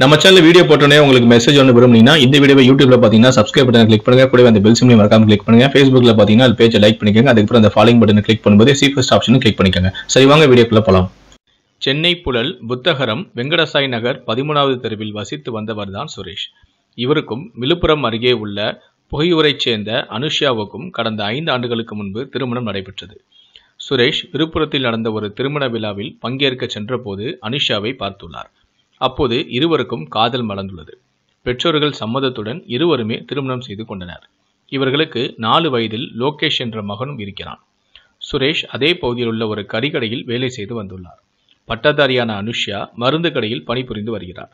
நம்ம channel video போட்டோன்னே உங்களுக்கு மெசேஜ் ஒன்று விரும்புனீங்கன்னா இந்த வீடியோ யூடியூப்ல பார்த்தீங்கன்னா சப்ஸ்கிரைப் பட்டன் கிளிக் பண்ணுங்க கூட அந்த பெல் சிம்லையும் மறக்காம கிளிக் பண்ணுங்க ஃபேஸ்புக்ல பார்த்தீங்கன்னா அது பேஜை லைக் பண்ணிக்கோங்க அதுக்கப்புறம் அந்த ஃபாலோ பட்டன் கிளிக் பண்ணும்போது சி ஃபர்ஸ்ட் ஆப்ஷனும் கிளிக் பண்ணிக்கோங்க சரி வாங்க வீடியோக்குள்ள போகலாம் சென்னை புழல் புத்தகரம் வெங்கடசாய் நகர் பதிமூணாவது தெருவில் வசித்து வந்தவர் தான் சுரேஷ் இவருக்கும் விழுப்புரம் அருகே உள்ள புகையூரைச் சேர்ந்த அனுஷ்யாவுக்கும் கடந்த ஐந்து ஆண்டுகளுக்கு முன்பு திருமணம் நடைபெற்றது சுரேஷ் விழுப்புரத்தில் நடந்த ஒரு திருமண விழாவில் பங்கேற்க சென்றபோது அனுஷாவை பார்த்துள்ளார் அப்போது இருவருக்கும் காதல் மலர்ந்துள்ளது பெற்றோர்கள் சம்மதத்துடன் இருவருமே திருமணம் செய்து கொண்டனர் இவர்களுக்கு நாலு வயதில் லோகேஷ் என்ற மகனும் இருக்கிறான் சுரேஷ் அதே பகுதியில் உள்ள ஒரு கறிக்கடையில் வேலை செய்து வந்துள்ளார் பட்டதாரியான அனுஷ்யா மருந்து கடையில் பணிபுரிந்து வருகிறார்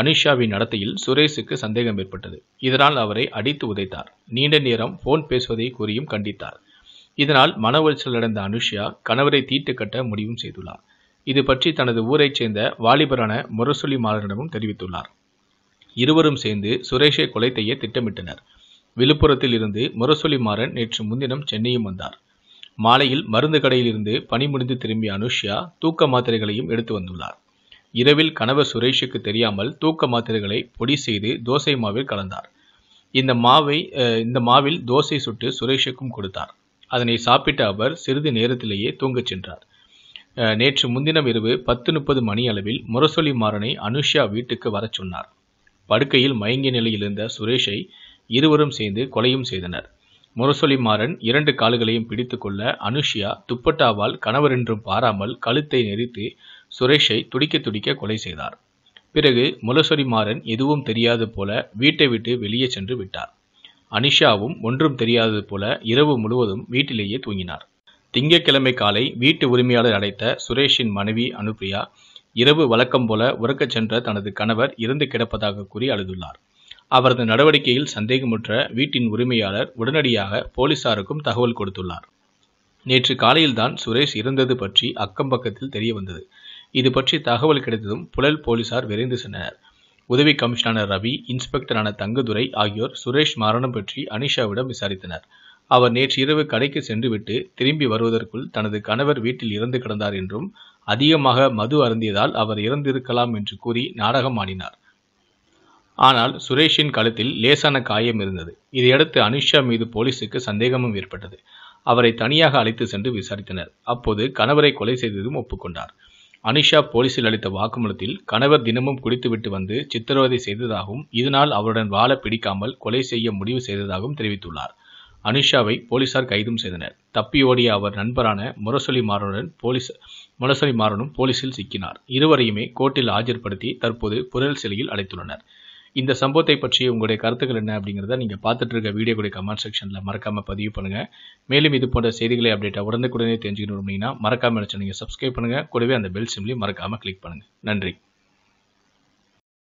அனுஷாவின் நடத்தையில் சுரேஷுக்கு சந்தேகம் ஏற்பட்டது இதனால் அவரை அடித்து உதைத்தார் நீண்ட நேரம் போன் பேசுவதை கூறியும் கண்டித்தார் இதனால் மன உளைச்சல் அடைந்த அனுஷ்யா கணவரை தீட்டு கட்ட முடிவும் செய்துள்ளார் இது பற்றி தனது ஊரைச் சேர்ந்த வாலிபரான முரசொலி மாறனிடமும் தெரிவித்துள்ளார் இருவரும் சேர்ந்து சுரேஷை கொலை செய்ய திட்டமிட்டனர் விழுப்புரத்தில் இருந்து முரசொலி மாறன் நேற்று முன்தினம் சென்னையும் வந்தார் மாலையில் மருந்து கடையிலிருந்து பணி முடிந்து திரும்பிய அனுஷ்யா தூக்க மாத்திரைகளையும் எடுத்து வந்துள்ளார் இரவில் கணவர் சுரேஷுக்கு தெரியாமல் தூக்க மாத்திரைகளை பொடி செய்து தோசை மாவில் கலந்தார் இந்த மாவை இந்த மாவில் தோசை சுட்டு சுரேஷுக்கும் கொடுத்தார் அதனை சாப்பிட்ட அவர் சிறிது நேரத்திலேயே தூங்கச் சென்றார் நேற்று முன்தினம் இரவு பத்து முப்பது மணி அளவில் முரசொலி மாறனை அனுஷா வீட்டுக்கு வரச் சொன்னார் படுக்கையில் மயங்கிய நிலையில் இருந்த சுரேஷை இருவரும் சேர்ந்து கொலையும் செய்தனர் முரசொலி மாறன் இரண்டு கால்களையும் பிடித்து கொள்ள அனுஷியா துப்பட்டாவால் கணவரென்றும் பாராமல் கழுத்தை நெறித்து சுரேஷை துடிக்க துடிக்க கொலை செய்தார் பிறகு முரசொலி மாறன் எதுவும் தெரியாது போல வீட்டை விட்டு வெளியே சென்று விட்டார் அனுஷாவும் ஒன்றும் தெரியாதது போல இரவு முழுவதும் வீட்டிலேயே தூங்கினார் திங்கட்கிழமை காலை வீட்டு உரிமையாளர் அழைத்த சுரேஷின் மனைவி அனுப்பிரியா இரவு வழக்கம் போல உறக்கச் சென்ற தனது கணவர் இறந்து கிடப்பதாக கூறி அழுதுள்ளார் அவரது நடவடிக்கையில் சந்தேகமுற்ற வீட்டின் உரிமையாளர் உடனடியாக போலீசாருக்கும் தகவல் கொடுத்துள்ளார் நேற்று காலையில்தான் சுரேஷ் இறந்தது பற்றி அக்கம் பக்கத்தில் தெரிய வந்தது இது பற்றி தகவல் கிடைத்ததும் புழல் போலீசார் விரைந்து சென்றனர் உதவி கமிஷனர் ரவி இன்ஸ்பெக்டரான தங்கதுரை ஆகியோர் சுரேஷ் மரணம் பற்றி அனிஷாவிடம் விசாரித்தனர் அவர் நேற்று இரவு கடைக்கு சென்றுவிட்டு திரும்பி வருவதற்குள் தனது கணவர் வீட்டில் இறந்து கிடந்தார் என்றும் அதிகமாக மது அருந்தியதால் அவர் இறந்திருக்கலாம் என்று கூறி நாடகம் ஆடினார் ஆனால் சுரேஷின் கழுத்தில் லேசான காயம் இருந்தது இதையடுத்து அனுஷா மீது போலீசுக்கு சந்தேகமும் ஏற்பட்டது அவரை தனியாக அழைத்து சென்று விசாரித்தனர் அப்போது கணவரை கொலை செய்ததும் ஒப்புக்கொண்டார் அனுஷா போலீசில் அளித்த வாக்குமூலத்தில் கணவர் தினமும் குடித்துவிட்டு வந்து சித்திரவதை செய்ததாகவும் இதனால் அவருடன் வாழ பிடிக்காமல் கொலை செய்ய முடிவு செய்ததாகவும் தெரிவித்துள்ளார் அனுஷாவை போலீசார் கைதும் செய்தனர் தப்பியோடிய அவர் நண்பரான முரசொலி மாறனுடன் போலீஸ் முரசொலி மாறனும் போலீசில் சிக்கினார் இருவரையுமே கோர்ட்டில் ஆஜர்படுத்தி தற்போது புரல் சிலையில் அழைத்துள்ளனர் இந்த சம்பவத்தை பற்றி உங்களுடைய கருத்துக்கள் என்ன அப்படிங்கிறத நீங்கள் பார்த்துட்டு இருக்க வீடியோடைய கமெண்ட் செக்ஷனில் மறக்காமல் பதிவு பண்ணுங்கள் மேலும் இது போன்ற செய்திகளை அப்டேட்டாக உடனுக்குடனே தெரிஞ்சுக்கணும் அப்படின்னா மறக்காமல் நீங்கள் சப்ஸ்கிரைப் பண்ணுங்கள் கூடவே அந்த பெல் சிம்லையும் மறக்காமல் கிளிக் பண்ணுங்கள் நன்றி